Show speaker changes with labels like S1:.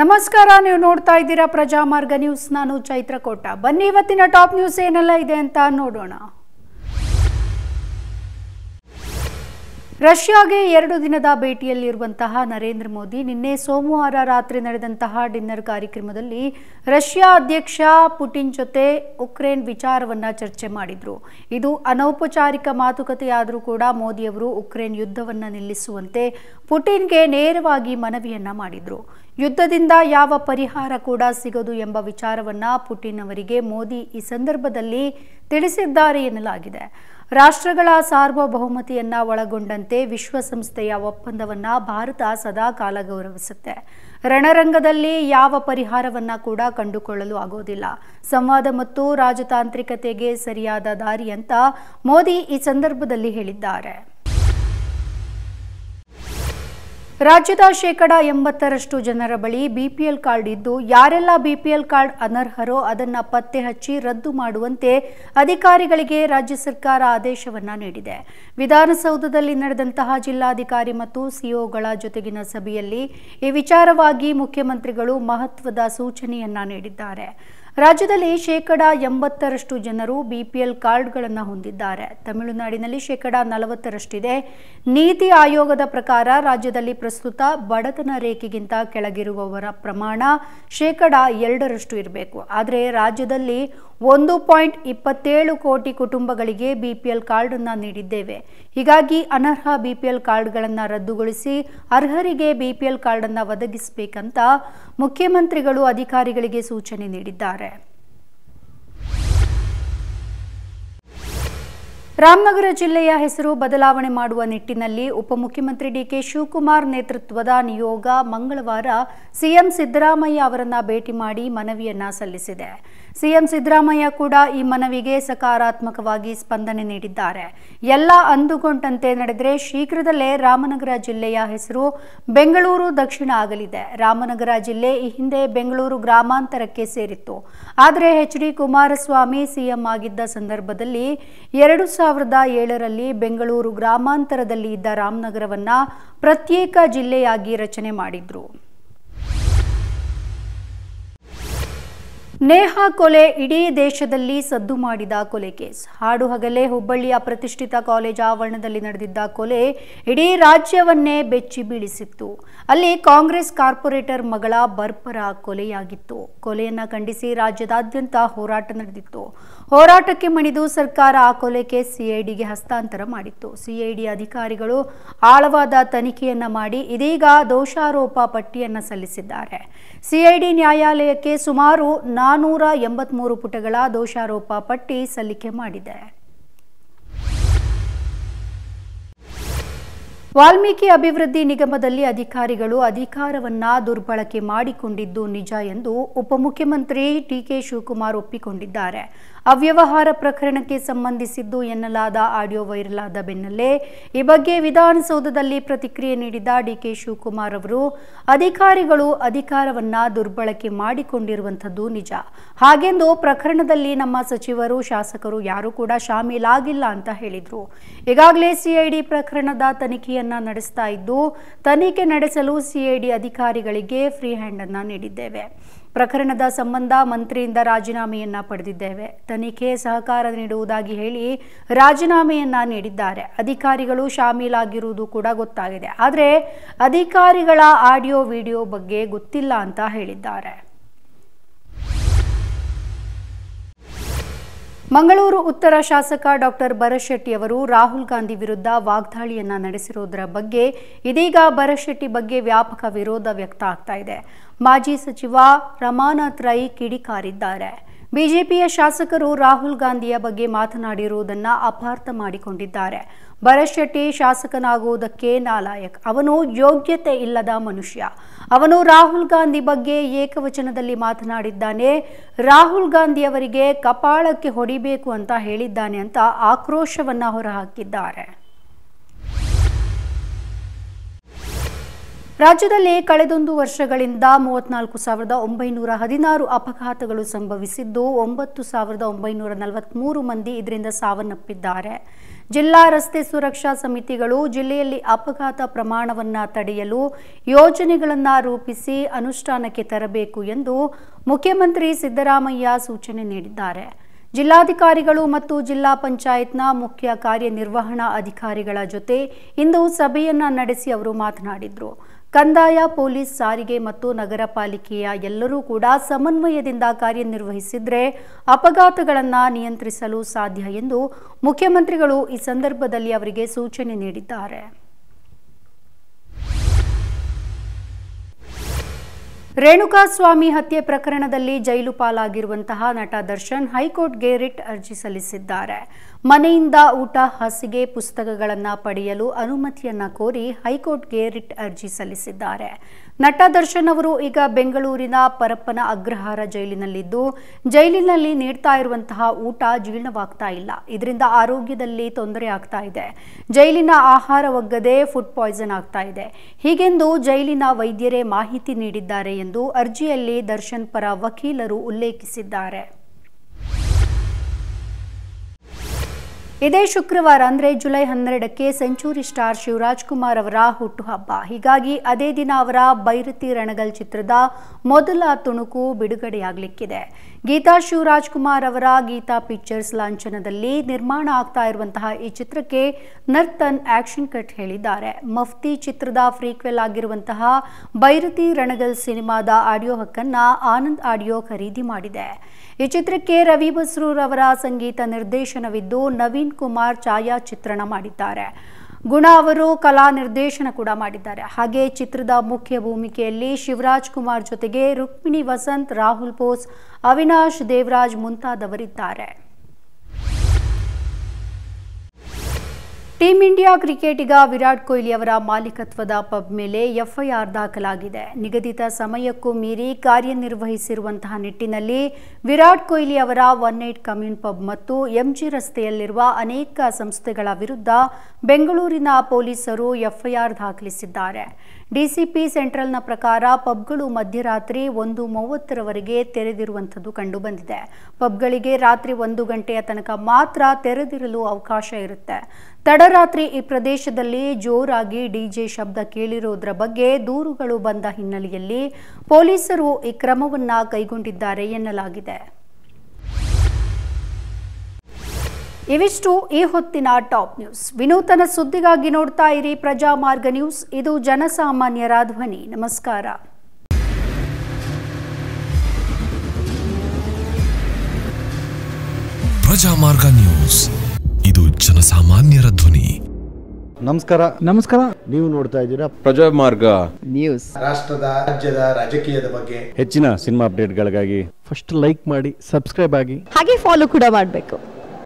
S1: ನಮಸ್ಕಾರ ನೀವು ನೋಡ್ತಾ ಇದ್ದೀರಾ ಪ್ರಜಾಮಾರ್ಗ ನ್ಯೂಸ್ ನಾನು ಚೈತ್ರಕೋಟ ಬನ್ನಿ ಇವತ್ತಿನ ಟಾಪ್ ನ್ಯೂಸ್ ಏನೆಲ್ಲ ಇದೆ ಅಂತ ನೋಡೋಣ ರಷ್ಯಾಗೆ ಎರಡು ದಿನದ ಭೇಟಿಯಲ್ಲಿರುವಂತಹ ನರೇಂದ್ರ ಮೋದಿ ನಿನ್ನೆ ಸೋಮವಾರ ರಾತ್ರಿ ನಡೆದಂತಹ ಡಿನ್ನರ್ ಕಾರ್ಯಕ್ರಮದಲ್ಲಿ ರಷ್ಯಾ ಅಧ್ಯಕ್ಷ ಪುಟಿನ್ ಜೊತೆ ಉಕ್ರೇನ್ ವಿಚಾರವನ್ನ ಚರ್ಚೆ ಮಾಡಿದ್ರು ಇದು ಅನೌಪಚಾರಿಕ ಮಾತುಕತೆಯಾದರೂ ಕೂಡ ಮೋದಿಯವರು ಉಕ್ರೇನ್ ಯುದ್ಧವನ್ನ ನಿಲ್ಲಿಸುವಂತೆ ಪುಟಿನ್ಗೆ ನೇರವಾಗಿ ಮನವಿಯನ್ನ ಮಾಡಿದ್ರು ಯುದ್ಧದಿಂದ ಯಾವ ಪರಿಹಾರ ಕೂಡ ಸಿಗದು ಎಂಬ ವಿಚಾರವನ್ನ ಪುಟಿನ್ ಅವರಿಗೆ ಮೋದಿ ಈ ಸಂದರ್ಭದಲ್ಲಿ ತಿಳಿಸಿದ್ದಾರೆ ಎನ್ನಲಾಗಿದೆ ರಾಷ್ಟ್ರಗಳ ಸಾರ್ವಭೌಮತೆಯನ್ನ ಒಳಗೊಂಡಂತೆ ವಿಶ್ವಸಂಸ್ಥೆಯ ಒಪ್ಪಂದವನ್ನ ಭಾರತ ಸದಾ ಕಾಲ ಗೌರವಿಸುತ್ತೆ ರಣರಂಗದಲ್ಲಿ ಯಾವ ಪರಿಹಾರವನ್ನ ಕೂಡ ಕಂಡುಕೊಳ್ಳಲು ಆಗೋದಿಲ್ಲ ಸಂವಾದ ಮತ್ತು ರಾಜತಾಂತ್ರಿಕತೆಗೆ ಸರಿಯಾದ ದಾರಿ ಅಂತ ಮೋದಿ ಈ ಸಂದರ್ಭದಲ್ಲಿ ಹೇಳಿದ್ದಾರೆ ರಾಜ್ಯದ ಶೇಕಡ ಎಂಬತ್ತರಷ್ಟು ಜನರ ಬಳಿ ಬಿಪಿಎಲ್ ಕಾರ್ಡ್ ಇದ್ದು ಯಾರೆಲ್ಲ ಬಿಪಿಎಲ್ ಕಾರ್ಡ್ ಅನರ್ಹರೋ ಅದನ್ನು ಪತ್ತೆ ಹಚ್ಚಿ ರದ್ದು ಮಾಡುವಂತೆ ಅಧಿಕಾರಿಗಳಿಗೆ ರಾಜ್ಯ ಸರ್ಕಾರ ಆದೇಶವನ್ನು ನೀಡಿದೆ ವಿಧಾನಸೌಧದಲ್ಲಿ ನಡೆದಂತಹ ಜಿಲ್ಲಾಧಿಕಾರಿ ಮತ್ತು ಸಿಒಗಳ ಜೊತೆಗಿನ ಸಭೆಯಲ್ಲಿ ಈ ವಿಚಾರವಾಗಿ ಮುಖ್ಯಮಂತ್ರಿಗಳು ಮಹತ್ವದ ಸೂಚನೆಯನ್ನ ನೀಡಿದ್ದಾರೆ ರಾಜ್ಯದಲ್ಲಿ ಶೇಕಡ ಎಂಬತ್ತರಷ್ಟು ಜನರು ಬಿಪಿಎಲ್ ಕಾರ್ಡ್ಗಳನ್ನು ಹೊಂದಿದ್ದಾರೆ ತಮಿಳುನಾಡಿನಲ್ಲಿ ಶೇಕಡ ನಲವತ್ತರಷ್ಟಿದೆ ನೀತಿ ಆಯೋಗದ ಪ್ರಕಾರ ರಾಜ್ಯದಲ್ಲಿ ಪ್ರಸ್ತುತ ಬಡತನ ರೇಖೆಗಿಂತ ಕೆಳಗಿರುವವರ ಪ್ರಮಾಣ ಶೇಕಡ ಎರಡರಷ್ಟು ಇರಬೇಕು ಆದರೆ ರಾಜ್ಯದಲ್ಲಿ ಒಂದು ಪಾಯಿಂಟ್ ಇಪ್ಪತ್ತೇಳು ಕೋಟಿ ಕುಟುಂಬಗಳಿಗೆ ಬಿಪಿಎಲ್ ಕಾರ್ಡನ್ನು ನೀಡಿದ್ದೇವೆ ಹೀಗಾಗಿ ಅನರ್ಹ ಬಿಪಿಎಲ್ ಕಾರ್ಡ್ಗಳನ್ನು ರದ್ದುಗೊಳಿಸಿ ಅರ್ಹರಿಗೆ ಬಿಪಿಎಲ್ ಕಾರ್ಡನ್ನು ಒದಗಿಸಬೇಕಂತ ಮುಖ್ಯಮಂತ್ರಿಗಳು ಅಧಿಕಾರಿಗಳಿಗೆ ಸೂಚನೆ ನೀಡಿದ್ದಾರೆ ರಾಮನಗರ ಜಿಲ್ಲೆಯ ಹೆಸರು ಬದಲಾವಣೆ ಮಾಡುವ ನಿಟ್ಟಿನಲ್ಲಿ ಉಪಮುಖ್ಯಮಂತ್ರಿ ಡಿಕೆ ಶಿವಕುಮಾರ್ ನೇತೃತ್ವದ ನಿಯೋಗ ಮಂಗಳವಾರ ಸಿಎಂ ಸಿದ್ದರಾಮಯ್ಯ ಅವರನ್ನ ಭೇಟಿ ಮಾಡಿ ಮನವಿಯನ್ನ ಸಲ್ಲಿಸಿದೆ ಸಿಎಂ ಸಿದ್ದರಾಮಯ್ಯ ಕೂಡ ಈ ಮನವಿಗೆ ಸಕಾರಾತ್ಮಕವಾಗಿ ಸ್ಪಂದನೆ ನೀಡಿದ್ದಾರೆ ಎಲ್ಲ ಅಂದುಕೊಂಡಂತೆ ನಡೆದರೆ ಶೀಘ್ರದಲ್ಲೇ ರಾಮನಗರ ಜಿಲ್ಲೆಯ ಹೆಸರು ಬೆಂಗಳೂರು ದಕ್ಷಿಣ ಆಗಲಿದೆ ರಾಮನಗರ ಜಿಲ್ಲೆ ಈ ಹಿಂದೆ ಬೆಂಗಳೂರು ಗ್ರಾಮಾಂತರಕ್ಕೆ ಸೇರಿತ್ತು ಆದರೆ ಎಚ್ ಡಿ ಕುಮಾರಸ್ವಾಮಿ ಸಿಎಂ ಆಗಿದ್ದ ಸಂದರ್ಭದಲ್ಲಿ ಎರಡು ಸಾವಿರದ ಏಳರಲ್ಲಿ ಬೆಂಗಳೂರು ಗ್ರಾಮಾಂತರದಲ್ಲಿ ಇದ್ದ ರಾಮನಗರವನ್ನು ಪ್ರತ್ಯೇಕ ಜಿಲ್ಲೆಯಾಗಿ ರಚನೆ ಮಾಡಿದ್ರು ನೇಹಾ ಕೊಲೆ ಇಡೀ ದೇಶದಲ್ಲಿ ಸದ್ದು ಮಾಡಿದ ಕೊಲೆ ಕೇಸ್ ಹಾಡು ಹಗಲೇ ಹುಬ್ಬಳ್ಳಿಯ ಪ್ರತಿಷ್ಠಿತ ಕಾಲೇಜ್ ಆವರಣದಲ್ಲಿ ನಡೆದಿದ್ದ ಕೊಲೆ ಇಡೀ ರಾಜ್ಯವನ್ನೇ ಬೆಚ್ಚಿ ಬೀಳಿಸಿತ್ತು ಅಲ್ಲಿ ಕಾಂಗ್ರೆಸ್ ಕಾರ್ಪೊರೇಟರ್ ಮಗಳ ಬರ್ಪರ ಕೊಲೆಯಾಗಿತ್ತು ಕೊಲೆಯನ್ನ ಖಂಡಿಸಿ ರಾಜ್ಯದಾದ್ಯಂತ ಹೋರಾಟ ನಡೆದಿತ್ತು ಹೋರಾಟಕ್ಕೆ ಮಣಿದು ಸರ್ಕಾರ ಆ ಕೊಲೆ ಕೇಸ್ ಸಿಐಡಿಗೆ ಹಸ್ತಾಂತರ ಮಾಡಿತ್ತು ಸಿಐಡಿ ಅಧಿಕಾರಿಗಳು ಆಳವಾದ ತನಿಖೆಯನ್ನ ಮಾಡಿ ಇದೀಗ ದೋಷಾರೋಪ ಪಟ್ಟಿಯನ್ನ ಸಲ್ಲಿಸಿದ್ದಾರೆ ಸಿಐಡಿ ನ್ಯಾಯಾಲಯಕ್ಕೆ ಸುಮಾರು ನಾ ಎಂಬತ್ತ್ ಎಂಬತ್ಮೂರು ಪುಟಗಳ ದೋಷಾರೋಪ ಪಟ್ಟಿ ಸಲ್ಲಿಕೆ ಮಾಡಿದೆ ವಾಲ್ಮೀಕಿ ಅಭಿವೃದ್ಧಿ ನಿಗಮದಲ್ಲಿ ಅಧಿಕಾರಿಗಳು ಅಧಿಕಾರವನ್ನ ದುರ್ಬಳಕೆ ಮಾಡಿಕೊಂಡಿದ್ದು ನಿಜ ಎಂದು ಉಪಮುಖ್ಯಮಂತ್ರಿ ಡಿಕೆ ಶಿವಕುಮಾರ್ ಒಪ್ಪಿಕೊಂಡಿದ್ದಾರೆ ಅವ್ಯವಹಾರ ಪ್ರಕರಣಕ್ಕೆ ಸಂಬಂಧಿಸಿದ್ದು ಎನ್ನಲಾದ ಆಡಿಯೋ ವೈರಲ್ ಆದ ಬೆನ್ನಲ್ಲೇ ಈ ಬಗ್ಗೆ ವಿಧಾನಸೌಧದಲ್ಲಿ ಪ್ರತಿಕ್ರಿಯೆ ನೀಡಿದ ಡಿಕೆ ಶಿವಕುಮಾರ್ ಅವರು ಅಧಿಕಾರಿಗಳು ಅಧಿಕಾರವನ್ನ ದುರ್ಬಳಕೆ ಮಾಡಿಕೊಂಡಿರುವಂಥದ್ದು ನಿಜ ಹಾಗೆಂದು ಪ್ರಕರಣದಲ್ಲಿ ನಮ್ಮ ಸಚಿವರು ಶಾಸಕರು ಯಾರೂ ಕೂಡ ಶಾಮೀಲಾಗಿಲ್ಲ ಅಂತ ಹೇಳಿದರು ಈಗಾಗಲೇ ಸಿಐಡಿ ಪ್ರಕರಣದ ತನಿಖೆಯನ್ನ ನಡೆಸ್ತಾ ಇದ್ದು ತನಿಖೆ ನಡೆಸಲು ಸಿಐಡಿ ಅಧಿಕಾರಿಗಳಿಗೆ ಫ್ರೀ ಹ್ಯಾಂಡ್ ಅನ್ನ ನೀಡಿದ್ದೇವೆ ಪ್ರಕರಣದ ಸಂಬಂಧ ಮಂತ್ರಿಯಿಂದ ರಾಜೀನಾಮೆಯನ್ನ ಪಡೆದಿದ್ದೇವೆ ತನಿಖೆ ಸಹಕಾರ ನೀಡುವುದಾಗಿ ಹೇಳಿ ರಾಜೀನಾಮೆಯನ್ನ ನೀಡಿದ್ದಾರೆ ಅಧಿಕಾರಿಗಳು ಶಾಮೀಲಾಗಿರುವುದು ಕೂಡ ಗೊತ್ತಾಗಿದೆ ಆದರೆ ಅಧಿಕಾರಿಗಳ ಆಡಿಯೋ ವಿಡಿಯೋ ಬಗ್ಗೆ ಗೊತ್ತಿಲ್ಲ ಅಂತ ಹೇಳಿದ್ದಾರೆ ಮಂಗಳೂರು ಉತ್ತರ ಶಾಸಕ ಡಾಕ್ಟರ್ ಶೆಟ್ಟಿ ಅವರು ರಾಹುಲ್ ಗಾಂಧಿ ವಿರುದ್ಧ ವಾಗ್ದಾಳಿಯನ್ನ ನಡೆಸಿರುವುದರ ಬಗ್ಗೆ ಇದೀಗ ಶೆಟ್ಟಿ ಬಗ್ಗೆ ವ್ಯಾಪಕ ವಿರೋಧ ವ್ಯಕ್ತ ಆಗ್ತಾ ಇದೆ ಮಾಜಿ ಸಚಿವ ರಮಾನಾಥ್ ರೈ ಕಿಡಿಕಾರಿದ್ದಾರೆ ಬಿಜೆಪಿಯ ಶಾಸಕರು ರಾಹುಲ್ ಗಾಂಧಿಯ ಬಗ್ಗೆ ಮಾತನಾಡಿರುವುದನ್ನು ಅಪಾರ್ಥ ಮಾಡಿಕೊಂಡಿದ್ದಾರೆ ಭರಶೆಟ್ಟಿ ಶಾಸಕನಾಗುವುದಕ್ಕೆ ನಾಲಾಯಕ್ ಅವನು ಯೋಗ್ಯತೆ ಇಲ್ಲದ ಮನುಷ್ಯ ಅವನು ರಾಹುಲ್ ಗಾಂಧಿ ಬಗ್ಗೆ ಏಕವಚನದಲ್ಲಿ ಮಾತನಾಡಿದ್ದಾನೆ ರಾಹುಲ್ ಗಾಂಧಿ ಅವರಿಗೆ ಕಪಾಳಕ್ಕೆ ಹೊಡಿಬೇಕು ಅಂತ ಹೇಳಿದ್ದಾನೆ ಅಂತ ಆಕ್ರೋಶವನ್ನ ಹೊರಹಾಕಿದ್ದಾರೆ ರಾಜ್ಯದಲ್ಲಿ ಕಳೆದೊಂದು ವರ್ಷಗಳಿಂದ ಮೂವತ್ನಾಲ್ಕು ಸಾವಿರದ ಒಂಬೈನೂರ ಹದಿನಾರು ಅಪಘಾತಗಳು ಸಂಭವಿಸಿದ್ದು ಒಂಬತ್ತು ಸಾವಿರದ ಒಂಬೈನೂರ ನಲವತ್ತ್ಮೂರು ಮಂದಿ ಇದರಿಂದ ಸಾವನ್ನಪ್ಪಿದ್ದಾರೆ ಜಿಲ್ಲಾ ರಸ್ತೆ ಸುರಕ್ಷಾ ಸಮಿತಿಗಳು ಜಿಲ್ಲೆಯಲ್ಲಿ ಅಪಘಾತ ಪ್ರಮಾಣವನ್ನು ತಡೆಯಲು ಯೋಜನೆಗಳನ್ನು ರೂಪಿಸಿ ಅನುಷ್ಠಾನಕ್ಕೆ ತರಬೇಕು ಎಂದು ಮುಖ್ಯಮಂತ್ರಿ ಸಿದ್ದರಾಮಯ್ಯ ಸೂಚನೆ ನೀಡಿದ್ದಾರೆ ಜಿಲ್ಲಾಧಿಕಾರಿಗಳು ಮತ್ತು ಜಿಲ್ಲಾ ಪಂಚಾಯತ್ನ ಮುಖ್ಯ ಕಾರ್ಯನಿರ್ವಹಣಾ ಅಧಿಕಾರಿಗಳ ಜೊತೆ ಇಂದು ಸಭೆಯನ್ನ ನಡೆಸಿ ಅವರು ಮಾತನಾಡಿದರು ಕಂದಾಯ ಪೊಲೀಸ್ ಸಾರಿಗೆ ಮತ್ತು ನಗರ ಪಾಲಿಕೆಯ ಎಲ್ಲರೂ ಕೂಡ ಸಮನ್ವಯದಿಂದ ಕಾರ್ಯನಿರ್ವಹಿಸಿದರೆ ಅಪಘಾತಗಳನ್ನು ನಿಯಂತ್ರಿಸಲು ಸಾಧ್ಯ ಎಂದು ಮುಖ್ಯಮಂತ್ರಿಗಳು ಈ ಸಂದರ್ಭದಲ್ಲಿ ಅವರಿಗೆ ಸೂಚನೆ ನೀಡಿದ್ದಾರೆ ರೇಣುಕಾಸ್ವಾಮಿ ಹತ್ಯೆ ಪ್ರಕರಣದಲ್ಲಿ ಜೈಲು ಪಾಲಾಗಿರುವಂತಹ ನಟ ದರ್ಶನ್ ಹೈಕೋರ್ಟ್ಗೆ ರಿಟ್ ಅರ್ಜಿ ಸಲ್ಲಿಸಿದ್ದಾರೆ ಮನೆಯಿಂದ ಊಟ ಹಾಸಿಗೆ ಪುಸ್ತಕಗಳನ್ನು ಪಡೆಯಲು ಅನುಮತಿಯನ್ನ ಕೋರಿ ಹೈಕೋರ್ಟ್ಗೆ ರಿಟ್ ಅರ್ಜಿ ಸಲ್ಲಿಸಿದ್ದಾರೆ ನಟ ದರ್ಶನ್ ಅವರು ಈಗ ಬೆಂಗಳೂರಿನ ಪರಪ್ಪನ ಅಗ್ರಹಾರ ಜೈಲಿನಲ್ಲಿದ್ದು ಜೈಲಿನಲ್ಲಿ ನೀಡ್ತಾ ಇರುವಂತಹ ಊಟ ಜೀರ್ಣವಾಗ್ತಾ ಇಲ್ಲ ಇದರಿಂದ ಆರೋಗ್ಯದಲ್ಲಿ ತೊಂದರೆ ಆಗ್ತಾ ಇದೆ ಜೈಲಿನ ಆಹಾರ ಒಗ್ಗದೆ ಫುಡ್ ಪಾಯ್ಸನ್ ಆಗ್ತಾ ಇದೆ ಹೀಗೆಂದು ಜೈಲಿನ ವೈದ್ಯರೇ ಮಾಹಿತಿ ನೀಡಿದ್ದಾರೆ ಎಂದು ಅರ್ಜಿಯಲ್ಲಿ ದರ್ಶನ್ ಪರ ವಕೀಲರು ಉಲ್ಲೇಖಿಸಿದ್ದಾರೆ ಇದೇ ಶುಕ್ರವಾರ ಅಂದರೆ ಜುಲೈ ಹನ್ನೆರಡಕ್ಕೆ ಸೆಂಚುರಿ ಸ್ಟಾರ್ ಶಿವರಾಜ್ ಕುಮಾರ್ ಅವರ ಹುಟ್ಟುಹಬ್ಬ ಹೀಗಾಗಿ ಅದೇ ದಿನ ಅವರ ಬೈರತಿ ರಣಗಲ್ ಚಿತ್ರದ ಮೊದಲ ತುಣುಕು ಬಿಡುಗಡೆಯಾಗಲಿಕ್ಕಿದೆ ಗೀತಾ ಶಿವರಾಜ್ಕುಮಾರ್ ಅವರ ಗೀತಾ ಪಿಕ್ಚರ್ಸ್ ಲಾಂಛನದಲ್ಲಿ ನಿರ್ಮಾಣ ಆಗ್ತಾ ಇರುವಂತಹ ಈ ಚಿತ್ರಕ್ಕೆ ನರ್ತನ್ ಆಕ್ಷನ್ ಕಟ್ ಹೇಳಿದ್ದಾರೆ ಮಫ್ತಿ ಚಿತ್ರದ ಫ್ರೀಕ್ವೆಲ್ ಆಗಿರುವಂತಹ ಬೈರತಿ ರಣಗಲ್ ಸಿನಿಮಾದ ಆಡಿಯೋ ಹಕ್ಕನ್ನು ಆನಂದ್ ಆಡಿಯೋ ಖರೀದಿ ಮಾಡಿದೆ ಈ ಚಿತ್ರಕ್ಕೆ ರವಿ ಬಸ್ರೂರ್ ಅವರ ಸಂಗೀತ ನಿರ್ದೇಶನವಿದ್ದು ನವೀನ್ ಕುಮಾರ್ ಛಾಯಾಚಿತ್ರಣ ಮಾಡಿದ್ದಾರೆ ಗುಣ ಅವರು ಕಲಾ ನಿರ್ದೇಶನ ಕೂಡ ಮಾಡಿದ್ದಾರೆ ಹಾಗೆ ಚಿತ್ರದ ಮುಖ್ಯ ಭೂಮಿಕೆಯಲ್ಲಿ ಶಿವರಾಜ್ ಕುಮಾರ್ ಜೊತೆಗೆ ರುಕ್ಮಿಣಿ ವಸಂತ್ ರಾಹುಲ್ ಪೋಸ್ ಅವಿನಾಶ್ ದೇವರಾಜ್ ಮುಂತಾದವರಿದ್ದಾರೆ ಟೀಂ ಇಂಡಿಯಾ ಕ್ರಿಕೆಟಿಗ ವಿರಾಟ್ ಕೊಹ್ಲಿ ಅವರ ಮಾಲೀಕತ್ವದ ಪಬ್ ಮೇಲೆ ಎಫ್ಐಆರ್ ದಾಖಲಾಗಿದೆ ನಿಗದಿತ ಸಮಯಕ್ಕೂ ಮೀರಿ ಕಾರ್ಯನಿರ್ವಹಿಸಿರುವಂತಹ ನಿಟ್ಟಿನಲ್ಲಿ ವಿರಾಟ್ ಕೊಹ್ಲಿ ಅವರ ಒನ್ ಏಟ್ ಕಮ್ಯೂನ್ ಪಬ್ ಮತ್ತು ಎಂಜಿ ರಸ್ತೆಯಲ್ಲಿರುವ ಅನೇಕ ಸಂಸ್ಥೆಗಳ ವಿರುದ್ಧ ಬೆಂಗಳೂರಿನ ಪೊಲೀಸರು ಎಫ್ಐಆರ್ ದಾಖಲಿಸಿದ್ದಾರೆ ಡಿಸಿಪಿ ಸೆಂಟ್ರಲ್ನ ಪ್ರಕಾರ ಪಬ್ಗಳು ಮಧ್ಯರಾತ್ರಿ ಒಂದು ಮೂವತ್ತರವರೆಗೆ ತೆರೆದಿರುವಂಥದ್ದು ಕಂಡುಬಂದಿದೆ ಪಬ್ಗಳಿಗೆ ರಾತ್ರಿ ಒಂದು ಗಂಟೆಯ ತನಕ ಮಾತ್ರ ತೆರೆದಿರಲು ಅವಕಾಶ ಇರುತ್ತೆ ತಡರಾತ್ರಿ ಈ ಪ್ರದೇಶದಲ್ಲಿ ಜೋರಾಗಿ ಡಿಜೆ ಶಬ್ದ ಕೇಳಿರುವುದರ ಬಗ್ಗೆ ದೂರುಗಳು ಬಂದ ಹಿನ್ನೆಲೆಯಲ್ಲಿ ಪೊಲೀಸರು ಈ ಕ್ರಮವನ್ನು ಕೈಗೊಂಡಿದ್ದಾರೆ ಎನ್ನಲಾಗಿದೆ ಇವಿಷ್ಟು ಈ ಹೊತ್ತಿನ ಟಾಪ್ ನ್ಯೂಸ್ ವಿನೂತನ ಸುದ್ದಿಗಾಗಿ ನೋಡ್ತಾ ಇರಿ ಪ್ರಜಾ ಮಾರ್ಗ ನ್ಯೂಸ್ ಇದು ಜನಸಾಮಾನ್ಯರ ಧ್ವನಿ ನಮಸ್ಕಾರ ಮಾರ್ಗ ನ್ಯೂಸ್ ಇದು ಜನಸಾಮಾನ್ಯರ ಧ್ವನಿ ನಮಸ್ಕಾರ ನಮಸ್ಕಾರ ನೀವು ನೋಡ್ತಾ ಇದ್ದೀರಾ ಪ್ರಜಾ ಮಾರ್ಗ ನ್ಯೂಸ್ ರಾಷ್ಟ್ರದ ರಾಜ್ಯದ ರಾಜಕೀಯದ ಬಗ್ಗೆ ಹೆಚ್ಚಿನ ಸಿನಿಮಾ ಅಪ್ಡೇಟ್ಗಳಿಗಾಗಿ ಫಸ್ಟ್ ಲೈಕ್ ಮಾಡಿ ಸಬ್ಸ್ಕ್ರೈಬ್ ಆಗಿ ಹಾಗೆ ಫಾಲೋ ಕೂಡ ಮಾಡಬೇಕು